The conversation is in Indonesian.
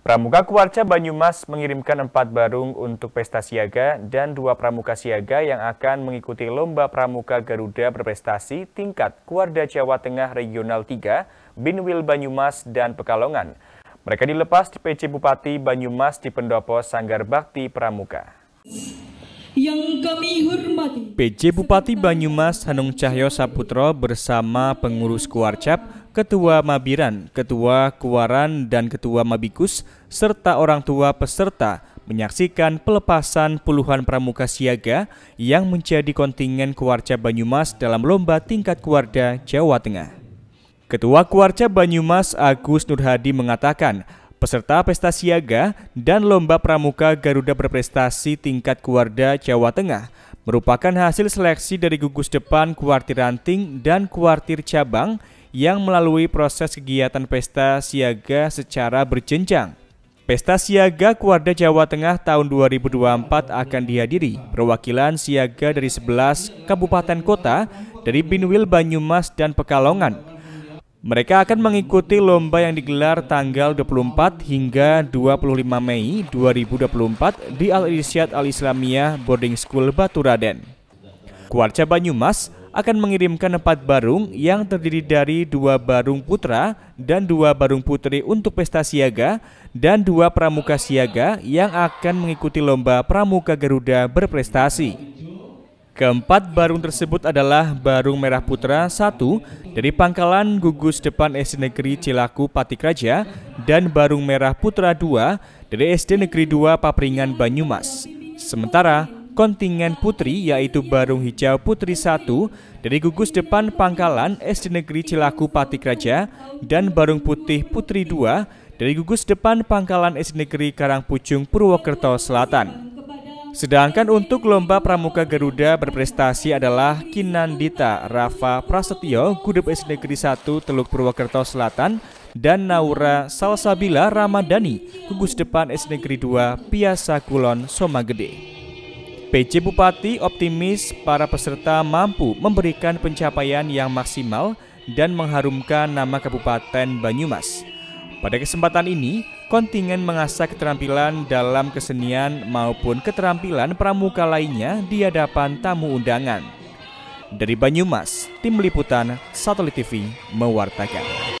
Pramuka Kuarca Banyumas mengirimkan empat barung untuk pesta siaga dan dua pramuka siaga yang akan mengikuti Lomba Pramuka Garuda Berprestasi tingkat Kuarda Jawa Tengah Regional 3, Binwil Banyumas, dan Pekalongan. Mereka dilepas di PC Bupati Banyumas di Pendopo Sanggar Bakti Pramuka. Yang kami hormati. PC Bupati Banyumas Hanung Cahyo Saputro bersama pengurus Kuarcap Ketua Mabiran, Ketua Kuaran, dan Ketua Mabikus, serta orang tua peserta menyaksikan pelepasan puluhan pramuka siaga yang menjadi kontingen Kuarca Banyumas dalam lomba tingkat Kuarda Jawa Tengah. Ketua Kuarca Banyumas Agus Nurhadi mengatakan, peserta pesta siaga dan lomba pramuka Garuda berprestasi tingkat Kuarda Jawa Tengah merupakan hasil seleksi dari gugus depan kuartir ranting dan kuartir cabang yang melalui proses kegiatan pesta siaga secara berjenjang. Pesta Siaga Kuarda Jawa Tengah tahun 2024 akan dihadiri perwakilan siaga dari 11 kabupaten kota dari Binwil, Banyumas, dan Pekalongan. Mereka akan mengikuti lomba yang digelar tanggal 24 hingga 25 Mei 2024 di Al-Irsyad Al-Islamiyah Boarding School Baturaden. Kuarca Banyumas akan mengirimkan empat barung yang terdiri dari dua barung putra dan dua barung putri untuk pesta siaga dan dua pramuka siaga yang akan mengikuti lomba pramuka Garuda berprestasi. Keempat barung tersebut adalah Barung Merah Putra satu dari Pangkalan Gugus Depan SD Negeri Cilaku Patikraja dan Barung Merah Putra dua dari SD Negeri 2 Papringan Banyumas. Sementara kontingen putri yaitu Barung Hijau Putri 1 dari gugus depan Pangkalan SD Negeri Cilaku Patik Raja dan Barung Putih Putri 2 dari gugus depan Pangkalan SD Negeri Karangpucung Purwokerto Selatan. Sedangkan untuk lomba pramuka Garuda berprestasi adalah Kinandita Rafa Prasetyo, Gudep SD Negeri 1 Teluk Purwokerto Selatan, dan Naura Salsabila Ramadhani, gugus depan SD Negeri 2 Piasa Kulon Somagede. PJ Bupati optimis para peserta mampu memberikan pencapaian yang maksimal dan mengharumkan nama Kabupaten Banyumas. Pada kesempatan ini, kontingen mengasah keterampilan dalam kesenian maupun keterampilan pramuka lainnya di hadapan tamu undangan. Dari Banyumas, Tim Liputan Satelit TV mewartakan.